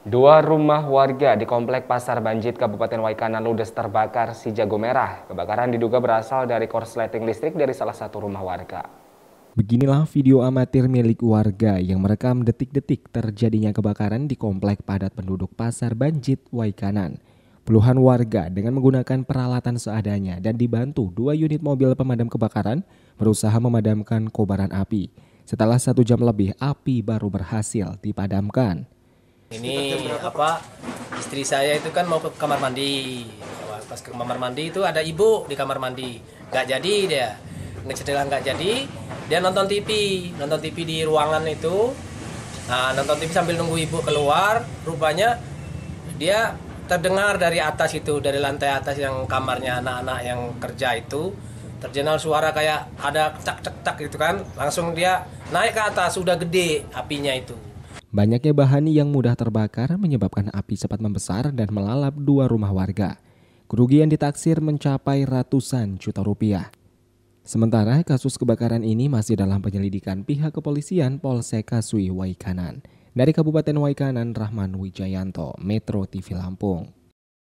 Dua rumah warga di Komplek Pasar Banjit, Kabupaten Waikanan ludes terbakar si jago merah. Kebakaran diduga berasal dari korsleting listrik dari salah satu rumah warga. Beginilah video amatir milik warga yang merekam detik-detik terjadinya kebakaran di Komplek Padat Penduduk Pasar Banjit, Waikanan. Puluhan warga dengan menggunakan peralatan seadanya dan dibantu dua unit mobil pemadam kebakaran berusaha memadamkan kobaran api. Setelah satu jam lebih, api baru berhasil dipadamkan ini apa istri saya itu kan mau ke kamar mandi pas ke kamar mandi itu ada ibu di kamar mandi nggak jadi dia nggak setelah nggak jadi dia nonton TV nonton TV di ruangan itu nah, nonton TV sambil nunggu ibu keluar rupanya dia terdengar dari atas itu dari lantai atas yang kamarnya anak-anak yang kerja itu terjenal suara kayak ada cak cak cak gitu kan langsung dia naik ke atas sudah gede apinya itu Banyaknya bahan yang mudah terbakar menyebabkan api cepat membesar dan melalap dua rumah warga. Kerugian ditaksir mencapai ratusan juta rupiah. Sementara kasus kebakaran ini masih dalam penyelidikan pihak kepolisian Polsek Kasui Waikanan. Dari Kabupaten Waikanan, Rahman Wijayanto, Metro TV Lampung.